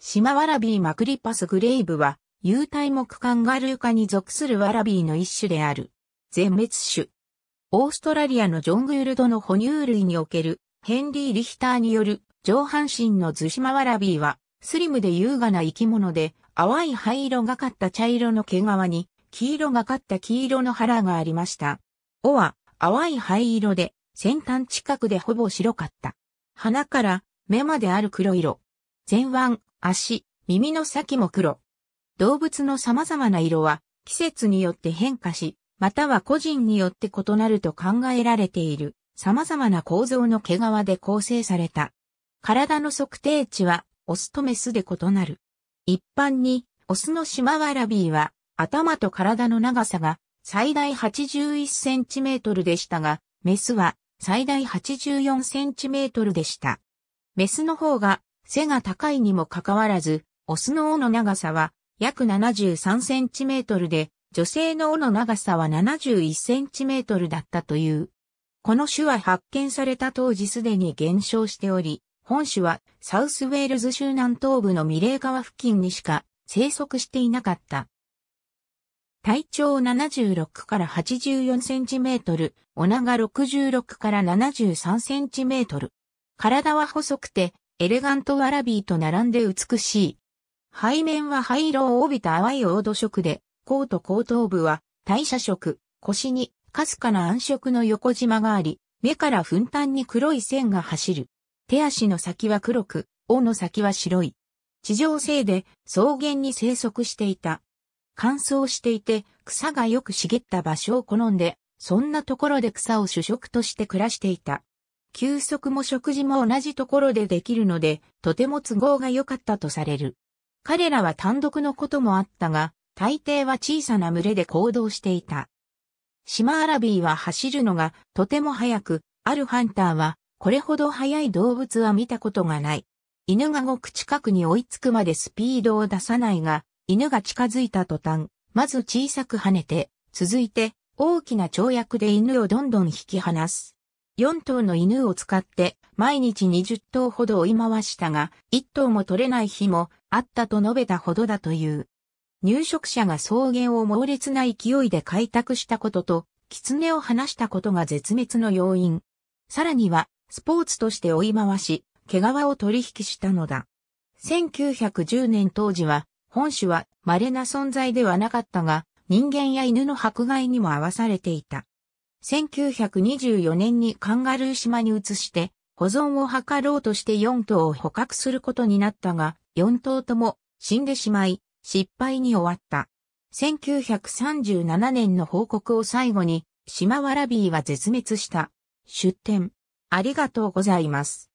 シマワラビーマクリパスグレイブは、有体目管ガルーカに属するワラビーの一種である。全滅種。オーストラリアのジョン・グールドの哺乳類における、ヘンリー・リヒターによる、上半身のズシマワラビーは、スリムで優雅な生き物で、淡い灰色がかった茶色の毛皮に、黄色がかった黄色の腹がありました。尾は、淡い灰色で、先端近くでほぼ白かった。鼻から目まである黒色。前腕、足、耳の先も黒。動物の様々な色は季節によって変化し、または個人によって異なると考えられている様々な構造の毛皮で構成された。体の測定値はオスとメスで異なる。一般にオスのシマワラビーは頭と体の長さが最大 81cm でしたが、メスは最大 84cm でした。メスの方が背が高いにもかかわらず、オスの尾の長さは約73センチメートルで、女性の尾の長さは71センチメートルだったという。この種は発見された当時すでに減少しており、本種はサウスウェールズ州南東部のミレー川付近にしか生息していなかった。体長76から84センチメートル、尾長66から73センチメートル。体は細くてエレガントワラビーと並んで美しい。背面は灰色を帯びた淡い黄土色で、コート後頭部は代謝色、腰にかすかな暗色の横縞があり、目からふんたんに黒い線が走る。手足の先は黒く、尾の先は白い。地上性で草原に生息していた。乾燥していて草がよく茂った場所を好んで、そんなところで草を主食として暮らしていた。休息も食事も同じところでできるので、とても都合が良かったとされる。彼らは単独のこともあったが、大抵は小さな群れで行動していた。シマアラビーは走るのがとても速く、あるハンターは、これほど速い動物は見たことがない。犬がごく近くに追いつくまでスピードを出さないが、犬が近づいた途端、まず小さく跳ねて、続いて大きな跳躍で犬をどんどん引き離す。4頭の犬を使って毎日20頭ほど追い回したが、1頭も取れない日もあったと述べたほどだという。入植者が草原を猛烈な勢いで開拓したことと、狐を放したことが絶滅の要因。さらには、スポーツとして追い回し、毛皮を取引したのだ。1910年当時は、本種は稀な存在ではなかったが、人間や犬の迫害にも合わされていた。1924年にカンガルー島に移して、保存を図ろうとして4頭を捕獲することになったが、4頭とも死んでしまい、失敗に終わった。1937年の報告を最後に、島ワラビーは絶滅した。出展。ありがとうございます。